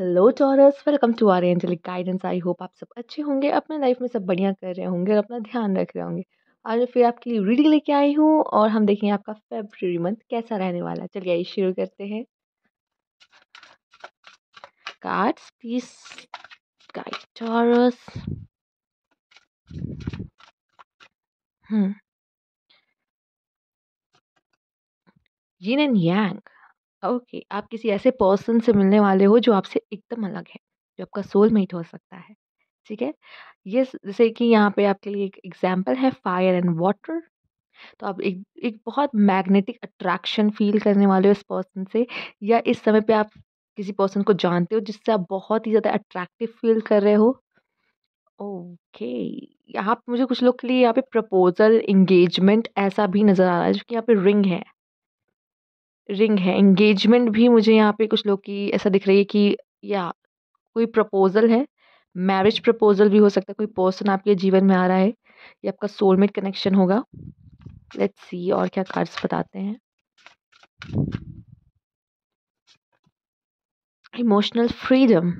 hello Taurus welcome to our angelic guidance I hope आप सब अच्छे होंगे अपने लाइफ में सब बढ़िया कर रहे होंगे और अपना ध्यान रख रहे होंगे आज फिर आपके लिए रीडिंग लेके आई हूँ और हम देखेंगे आपका फेब्रवरी मंथ कैसा रहने वाला है चलिए आइए शुरू करते हैं cards please guide Taurus hmm yin and yang okay आप किसी ऐसे पर्सन से मिलने वाले हो जो आपसे एकदम अलग है जो आपका सोलमेट हो सकता है ठीक है ये जैसे कि यहाँ पे आपके लिए एक एग्जाम्पल है फायर एंड वाटर तो आप एक एक बहुत मैग्नेटिक अट्रैक्शन फील करने वाले हो इस पर्सन से या इस समय पे आप किसी पर्सन को जानते हो जिससे आप बहुत ही ज़्यादा अट्रैक्टिव फील कर रहे हो ओके यहाँ मुझे कुछ लोग के लिए यहाँ पे प्रपोजल इंगेजमेंट ऐसा भी नज़र आ रहा है जो कि यहाँ पे रिंग है रिंग है एंगेजमेंट भी मुझे यहाँ पे कुछ लोग की ऐसा दिख रही है कि या कोई प्रपोजल है मैरिज प्रपोजल भी हो सकता है कोई पर्सन आपके जीवन में आ रहा है या आपका सोलमेट कनेक्शन होगा लेट्स सी और क्या कार्ड्स बताते हैं emotional freedom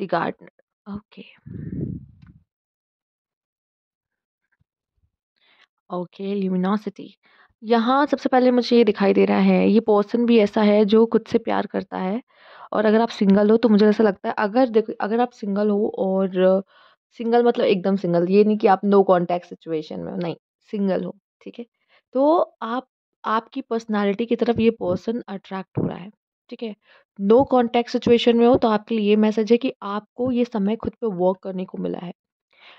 the gardener okay okay luminosity यहाँ सबसे पहले मुझे ये दिखाई दे रहा है ये पर्सन भी ऐसा है जो खुद से प्यार करता है और अगर आप सिंगल हो तो मुझे ऐसा लगता है अगर देखो अगर आप सिंगल हो और सिंगल मतलब एकदम सिंगल ये नहीं कि आप नो कॉन्टैक्ट सिचुएशन में हो, नहीं सिंगल हो ठीक है तो आप आपकी पर्सनालिटी की तरफ ये पर्सन अट्रैक्ट हो रहा है ठीक है नो कॉन्टैक्ट सिचुएशन में हो तो आपके लिए ये मैसेज है कि आपको ये समय खुद पे वर्क करने को मिला है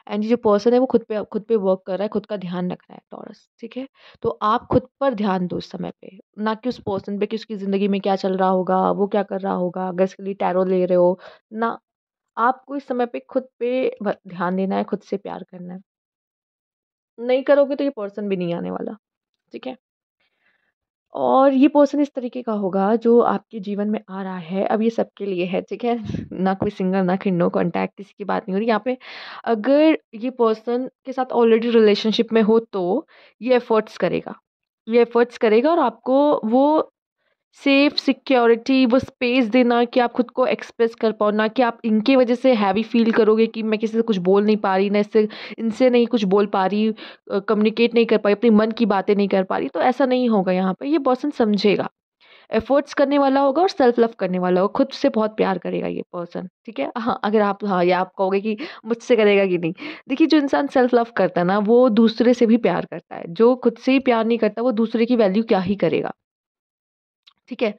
एंड जो पर्सन है वो खुद पे खुद पे वर्क कर रहा है खुद का ध्यान रख रहा है टॉरस ठीक है तो आप खुद पर ध्यान दो उस समय पे ना कि उस पर्सन पे कि उसकी ज़िंदगी में क्या चल रहा होगा वो क्या कर रहा होगा अगर इसके लिए टैरो ले रहे हो ना आपको इस समय पे खुद पे ध्यान देना है खुद से प्यार करना है नहीं करोगे तो ये पर्सन भी नहीं आने वाला ठीक है और ये पर्सन इस तरीके का होगा जो आपके जीवन में आ रहा है अब ये सबके लिए है ठीक है ना कोई सिंगल ना कोई नो कॉन्टैक्ट किसी की बात नहीं हो रही यहाँ पे अगर ये पर्सन के साथ ऑलरेडी रिलेशनशिप में हो तो ये एफर्ट्स करेगा ये एफर्ट्स करेगा और आपको वो सेफ सिक्योरिटी वो स्पेस देना कि आप खुद को एक्सप्रेस कर पाओ ना कि आप इनके वजह से हैवी फील करोगे कि मैं किसी से कुछ बोल नहीं पा रही ना इससे इनसे नहीं कुछ बोल पा रही कम्युनिकेट नहीं कर पा रही अपने मन की बातें नहीं कर पा रही तो ऐसा नहीं होगा यहाँ पर ये पर्सन समझेगा एफर्ट्स करने वाला होगा और सेल्फ लव करने वाला होगा खुद से बहुत प्यार करेगा ये पर्सन ठीक है हाँ अगर आप हाँ ये आप कहोगे कि मुझसे करेगा कि नहीं देखिए जो इंसान सेल्फ लव करता है ना वो दूसरे से भी प्यार करता है जो खुद से ही प्यार नहीं करता वो दूसरे की वैल्यू क्या ही करेगा ठीक है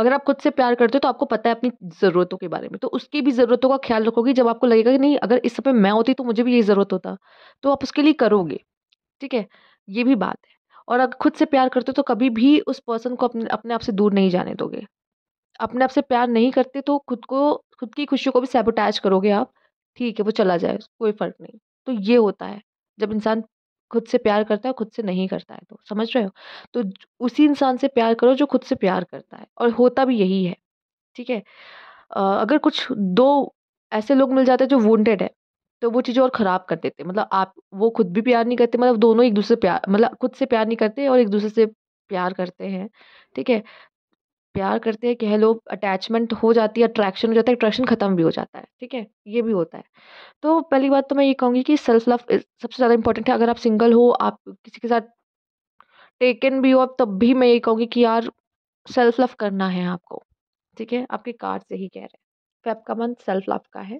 अगर आप खुद से प्यार करते हो तो आपको पता है अपनी ज़रूरतों के बारे में तो उसकी भी ज़रूरतों का ख्याल रखोगे जब आपको लगेगा कि नहीं अगर इस समय मैं होती तो मुझे भी यही ज़रूरत होता तो आप उसके लिए करोगे ठीक है ये भी बात है और अगर खुद से प्यार करते हो तो कभी भी उस पर्सन को अपने अपने आप से दूर नहीं जाने दोगे अपने आप से प्यार नहीं करते तो खुद को खुद की खुशियों को भी सेबोटैच करोगे आप ठीक है वो चला जाए कोई फ़र्क नहीं तो ये होता है जब इंसान खुद से प्यार करता है खुद से नहीं करता है तो समझ रहे हो तो उसी इंसान से प्यार करो जो खुद से प्यार करता है और होता भी यही है ठीक है अगर कुछ दो ऐसे लोग मिल जाते हैं जो वोंटेड है तो वो चीज़ें और ख़राब कर देते मतलब आप वो खुद भी प्यार नहीं करते मतलब दोनों एक दूसरे प्यार मतलब खुद से प्यार नहीं करते और एक दूसरे से प्यार करते हैं ठीक है प्यार करते हैं कह लो अटैचमेंट हो जाती है अट्रैक्शन हो जाता है अट्रैक्शन ख़त्म भी हो जाता है ठीक है ये भी होता है तो पहली बात तो मैं ये कहूँगी कि सेल्फ लव सबसे ज़्यादा इंपॉर्टेंट है अगर आप सिंगल हो आप किसी के साथ टेकन भी हो आप तब भी मैं ये कहूँगी कि यार सेल्फ लव करना है आपको ठीक है आपके कार्ड से ही कह रहे हैं तो आपका मन सेल्फ लव का है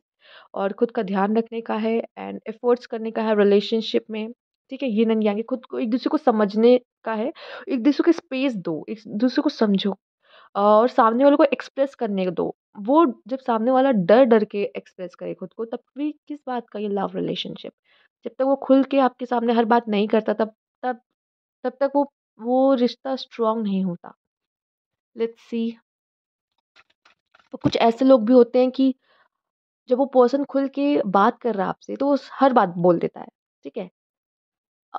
और खुद का ध्यान रखने का है एंड एफर्ट्स करने का है रिलेशनशिप में ठीक है ये नहीं आगे खुद को एक दूसरे को समझने का है एक दूसरे को स्पेस दो एक दूसरे को समझो और सामने वाले को एक्सप्रेस करने दो वो जब सामने वाला डर डर के एक्सप्रेस करे खुद को तब भी किस बात का ये लव रिलेशनशिप जब तक वो खुल के आपके सामने हर बात नहीं करता तब तब तब तक वो वो रिश्ता स्ट्रांग नहीं होता लेट्स सी तो कुछ ऐसे लोग भी होते हैं कि जब वो पर्सन खुल के बात कर रहा है आपसे तो वो हर बात बोल देता है ठीक है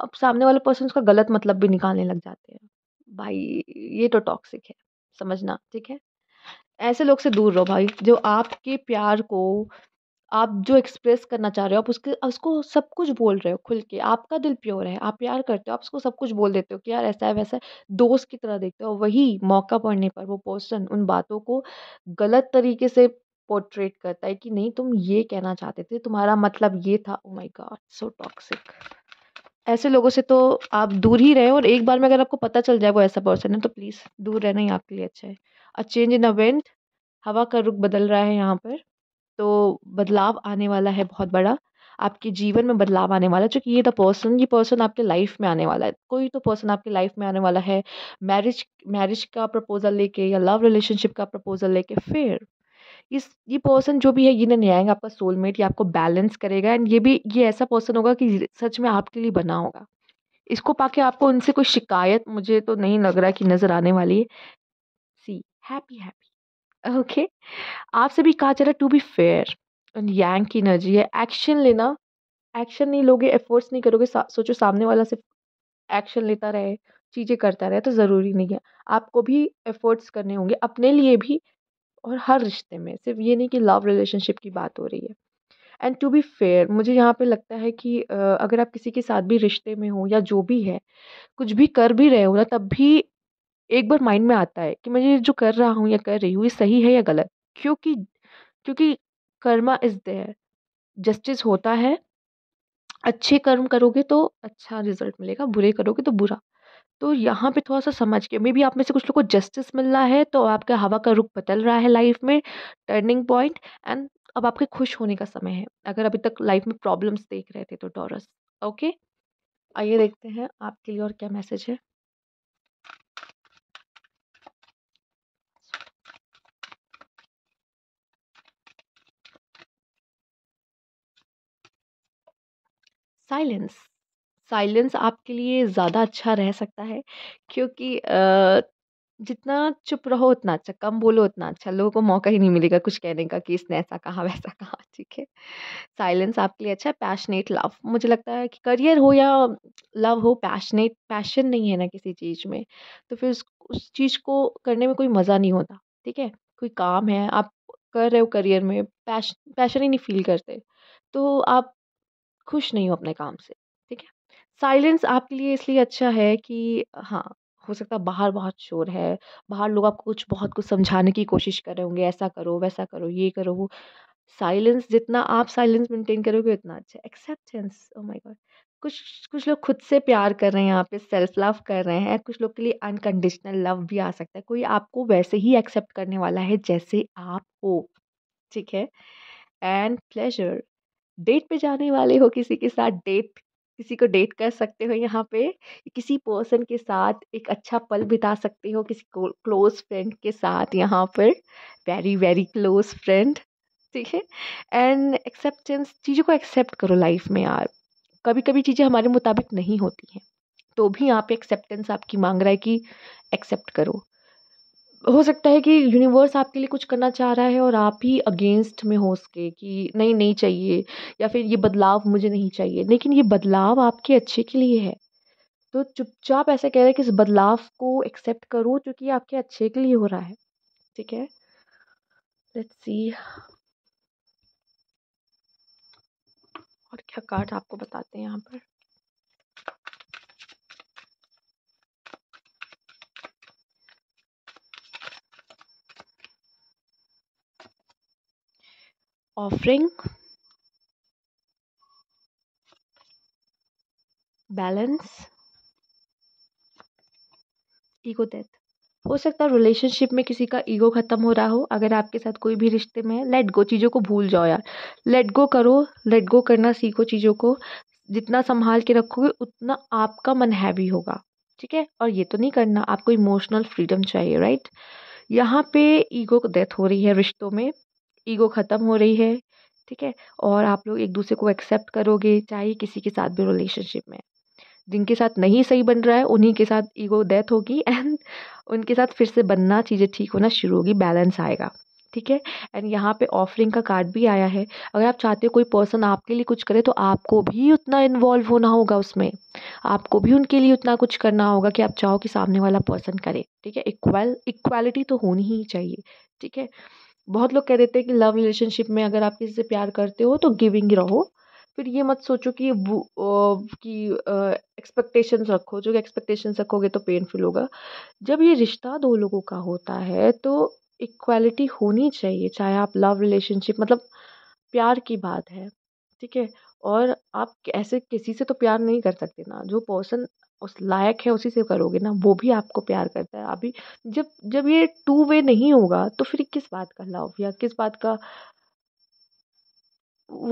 अब सामने वाला पर्सन उसका गलत मतलब भी निकालने लग जाते हैं भाई ये तो टॉक्सिक है समझना ठीक है ऐसे लोग से दूर रहो भाई जो आपके प्यार को आप जो एक्सप्रेस करना चाह रहे हो आप उसके उसको सब कुछ बोल रहे हो खुल के आपका दिल प्योर है आप प्यार करते हो आप उसको सब कुछ बोल देते हो कि यार ऐसा है वैसा है दोस्त की तरह देखते हो वही मौका पड़ने पर वो पर्सन उन बातों को गलत तरीके से पोर्ट्रेट करता है कि नहीं तुम ये कहना चाहते थे तुम्हारा मतलब ये था oh my god so toxic ऐसे लोगों से तो आप दूर ही रहें और एक बार में अगर आपको पता चल जाए वो ऐसा पर्सन है तो प्लीज़ दूर रहना ही आपके लिए अच्छा है अ चेंज इन अवेंट हवा का रुख बदल रहा है यहाँ पर तो बदलाव आने वाला है बहुत बड़ा आपके जीवन में बदलाव आने वाला है चूँकि ये द पर्सन ये पर्सन आपके लाइफ में आने वाला है कोई तो पर्सन आपके लाइफ में आने वाला है मैरिज मैरिज का प्रपोज़ल लेके या लव रिलेशनशिप का प्रपोज़ल लेके फिर इस ये पर्सन जो भी है ये नहीं आएगा आपका सोलमेट ये आपको बैलेंस करेगा एंड ये भी ये ऐसा पर्सन होगा कि सच में आपके लिए बना होगा इसको पाके आपको उनसे कोई शिकायत मुझे तो नहीं लग रहा कि नज़र आने वाली है सी हैप्पी हैप्पी ओके आप सभी कहा जा रहा है to be fair and young की एनर्जी है एक्शन लेना एक्शन नहीं लोगे एफर्ट्स नहीं करोगे सा, सोचो सामने वाला सिर्फ एक्शन लेता रहे चीज़ें करता रहे तो ज़रूरी नहीं है आपको भी एफर्ट्स करने होंगे अपने लिए भी और हर रिश्ते में सिर्फ ये नहीं कि लव रिलेशनशिप की बात हो रही है एंड टू बी फेयर मुझे यहाँ पे लगता है कि अगर आप किसी के साथ भी रिश्ते में हो या जो भी है कुछ भी कर भी रहे हो ना तब भी एक बार माइंड में आता है कि मैं ये जो कर रहा हूँ या कर रही हूँ ये सही है या गलत क्योंकि क्योंकि कर्मा इज़ देयर जस्टिस होता है अच्छे कर्म करोगे तो अच्छा रिजल्ट मिलेगा बुरे करोगे तो बुरा तो यहाँ पे थोड़ा सा समझ के मे बी आप में से कुछ लोग को जस्टिस मिलना है तो आपका हवा का रुख बदल रहा है लाइफ में टर्निंग पॉइंट एंड अब आपके खुश होने का समय है अगर अभी तक लाइफ में प्रॉब्लम्स देख रहे थे तो टॉरस ओके आइए देखते हैं आपके लिए और क्या मैसेज है साइलेंस साइलेंस आपके लिए ज़्यादा अच्छा रह सकता है क्योंकि जितना चुप रहो उतना अच्छा कम बोलो उतना अच्छा लोगों को मौका ही नहीं मिलेगा कुछ कहने का कि इसने ऐसा कहा वैसा कहा ठीक है साइलेंस आपके लिए अच्छा है पैशनेट लव मुझे लगता है कि करियर हो या लव हो पैशनेट पैशन नहीं है ना किसी चीज़ में तो फिर उस चीज़ को करने में कोई मज़ा नहीं होता ठीक है कोई काम है आप कर रहे हो करियर में पैश पैशन ही नहीं फील करते तो आप खुश नहीं हो अपने काम से साइलेंस आपके लिए इसलिए अच्छा है कि हाँ हो सकता है बाहर बहुत शोर है बाहर लोग आपको कुछ बहुत कुछ समझाने की कोशिश कर रहे होंगे ऐसा करो वैसा करो ये करो वो साइलेंस जितना आप साइलेंस मेंटेन करोगे उतना अच्छा एक्सेप्टेंस ओ माय गॉड कुछ कुछ लोग खुद से प्यार कर रहे हैं यहाँ पे सेल्फ लव कर रहे हैं कुछ लोग के लिए अनकंडीशनल लव भी आ सकता है कोई आपको वैसे ही एक्सेप्ट करने वाला है जैसे आप हो ठीक है एंड प्लेजर डेट पे जाने वाले हो किसी के साथ डेट किसी को डेट कर सकते हो यहाँ पे किसी पर्सन के साथ एक अच्छा पल बिता सकते हो किसी क्लोज फ्रेंड के साथ यहाँ पर वेरी वेरी क्लोज फ्रेंड ठीक है एंड एक्सेप्टेंस चीज़ों को एक्सेप्ट करो लाइफ में यार कभी कभी चीज़ें हमारे मुताबिक नहीं होती हैं तो भी यहाँ पे एक्सेप्टेंस आपकी मांग रहा है कि एक्सेप्ट करो हो सकता है कि यूनिवर्स आपके लिए कुछ करना चाह रहा है और आप ही अगेंस्ट में हो उसके कि नहीं नहीं चाहिए या फिर ये बदलाव मुझे नहीं चाहिए लेकिन ये बदलाव आपके अच्छे के लिए है तो चुपचाप ऐसा कह रहे हैं कि इस बदलाव को एक्सेप्ट करो क्योंकि आपके अच्छे के लिए हो रहा है ठीक है लेट्स सी और क्या कार्ड आपको बताते हैं यहाँ पर offering balance ईगो डेथ हो सकता है रिलेशनशिप में किसी का ईगो खत्म हो रहा हो अगर आपके साथ कोई भी रिश्ते में है लेट गो चीज़ों को भूल जाओ यार लेट गो करो लेट गो करना सीखो चीज़ों को जितना संभाल के रखोगे उतना आपका मन हैवी होगा ठीक है और ये तो नहीं करना आपको इमोशनल फ्रीडम चाहिए राइट यहाँ पे ईगो को डेथ हो रही है रिश्तों में ईगो ख़त्म हो रही है ठीक है और आप लोग एक दूसरे को एक्सेप्ट करोगे चाहे किसी के साथ भी रिलेशनशिप में जिनके साथ नहीं सही बन रहा है उन्हीं के साथ ईगो डेथ होगी एंड उनके साथ फिर से बनना चीज़ें ठीक होना शुरू होगी बैलेंस आएगा ठीक है एंड यहाँ पे ऑफरिंग का कार्ड भी आया है अगर आप चाहते हो कोई पर्सन आपके लिए कुछ करे तो आपको भी उतना इन्वॉल्व होना होगा उसमें आपको भी उनके लिए उतना कुछ करना होगा कि आप चाहो कि सामने वाला पर्सन करे ठीक है इक्वल इक्वालिटी तो होनी ही चाहिए ठीक है बहुत लोग कह देते हैं कि लव रिलेशनशिप में अगर आप किसी से प्यार करते हो तो गिविंग रहो फिर ये मत सोचो कि वो कि एक्सपेक्टेशंस रखो जो एक्सपेक्टेशंस रखोगे तो पेनफुल होगा जब ये रिश्ता दो लोगों का होता है तो इक्वालिटी होनी चाहिए चाहे आप लव रिलेशनशिप मतलब प्यार की बात है ठीक है और आप ऐसे किसी से तो प्यार नहीं कर सकते ना जो पर्सन उस लायक है उसी से करोगे ना वो भी आपको प्यार करता है अभी जब जब ये टू वे नहीं होगा तो फिर किस बात का लव या किस बात का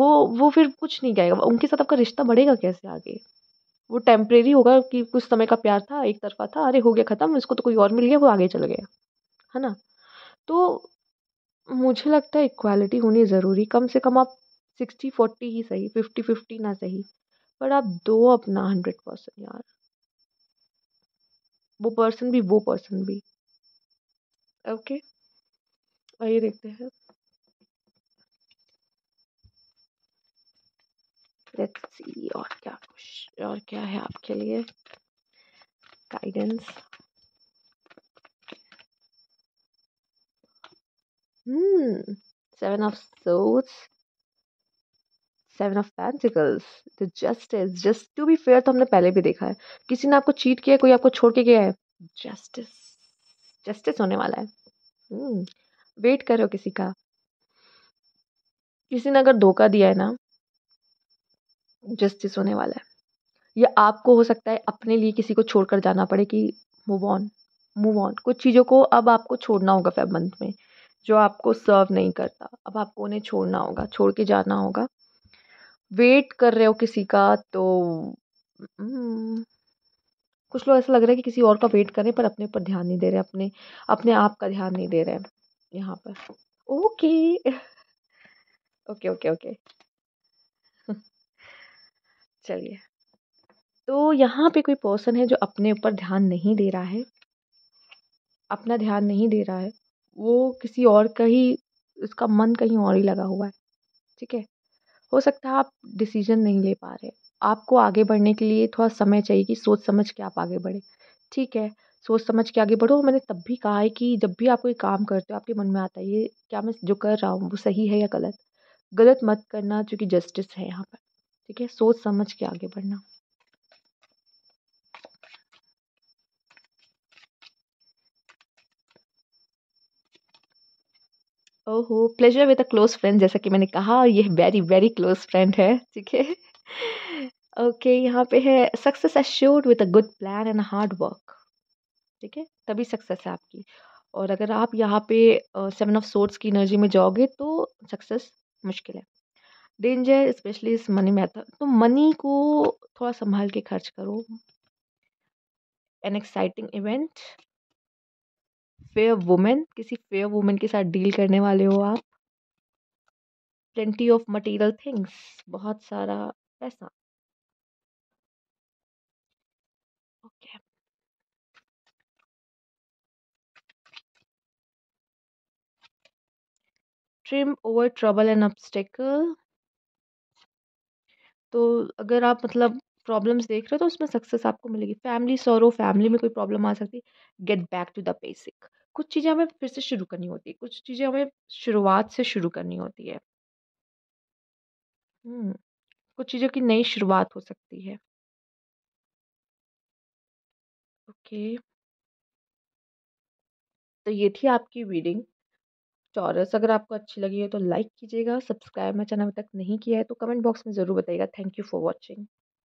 वो वो फिर कुछ नहीं जाएगा उनके साथ आपका रिश्ता बढ़ेगा कैसे आगे वो टेम्परेरी होगा कि कुछ समय का प्यार था एक तरफा था अरे हो गया ख़त्म इसको तो कोई और मिल गया वो आगे चल गया है ना तो मुझे लगता है इक्वालिटी होनी ज़रूरी कम से कम आप सिक्सटी फोर्टी ही सही फिफ्टी फिफ्टी ना सही पर आप दो अपना हंड्रेड परसेंट यार वो पर्सन भी वो पर्सन भी ओके आइए देखते हैं लेट्स सी और क्या कुछ और क्या है आपके लिए guidance hmm seven of swords seven of pentacles the justice just to be fair तो हमने पहले भी देखा है किसी ने आपको चीट किया कोई आपको छोड़ के गया है जस्टिस जस्टिस होने वाला है वेट hmm, करो किसी का किसी ने अगर धोखा दिया है ना जस्टिस होने वाला है या आपको हो सकता है अपने लिए किसी को छोड़कर जाना पड़े कि मूव ऑन मूव ऑन कुछ चीज़ों को अब आपको छोड़ना होगा फेब मंथ में जो आपको सर्व नहीं करता अब आपको उन्हें छोड़ना होगा छोड़ के जाना होगा वेट कर रहे हो किसी का तो हम्म, कुछ लोग ऐसा लग रहा है कि किसी और का वेट कर रहे हैं पर अपने ऊपर ध्यान नहीं दे रहे अपने अपने आप का ध्यान नहीं दे रहे हैं यहाँ पर ओके ओके ओके ओके चलिए तो यहाँ पे कोई पर्सन है जो अपने ऊपर ध्यान नहीं दे रहा है अपना ध्यान नहीं दे रहा है वो किसी और का ही उसका मन कहीं और ही लगा हुआ है ठीक है हो सकता है आप डिसीजन नहीं ले पा रहे आपको आगे बढ़ने के लिए थोड़ा समय चाहिए कि सोच समझ के आप आगे बढ़े ठीक है सोच समझ के आगे बढ़ो मैंने तब भी कहा है कि जब भी आप कोई काम करते हो आपके मन में आता है ये क्या मैं जो कर रहा हूँ वो सही है या गलत गलत मत करना चूँकि जस्टिस है यहाँ पर ठीक है सोच समझ के आगे बढ़ना ओहो pleasure with a close friend जैसा कि मैंने कहा ये वेरी वेरी क्लोज फ्रेंड है ठीक है ओके यहाँ पे है success assured with a good plan and hard work ठीक है तभी सक्सेस है आपकी और अगर आप यहाँ पे सेवन ऑफ सोर्ट्स की एनर्जी में जाओगे तो सक्सेस मुश्किल है डेंजर स्पेशली इस मनी मैथड तो मनी को थोड़ा संभाल के खर्च करो an exciting event fair women किसी फेयर वुमेन के साथ डील करने वाले हो आप प्लेंटी ऑफ मटेरियल थिंग्स बहुत सारा पैसा trim over trouble and obstacle तो अगर आप मतलब प्रॉब्लम्स देख रहे हो तो उसमें सक्सेस आपको मिलेगी फैमिली सॉरो फैमिली में कोई प्रॉब्लम आ सकती है get back to the basic कुछ चीज़ें हमें फिर से शुरू करनी होती है कुछ चीज़ें हमें शुरुआत से शुरू करनी होती है हम्म, कुछ चीज़ों की नई शुरुआत हो सकती है ओके तो ये थी आपकी रीडिंग चौरस तो अगर आपको अच्छी लगी है तो लाइक कीजिएगा सब्सक्राइब मैं चैनल अभी तक नहीं किया है तो कमेंट बॉक्स में ज़रूर बताइएगा थैंक यू फॉर वॉचिंग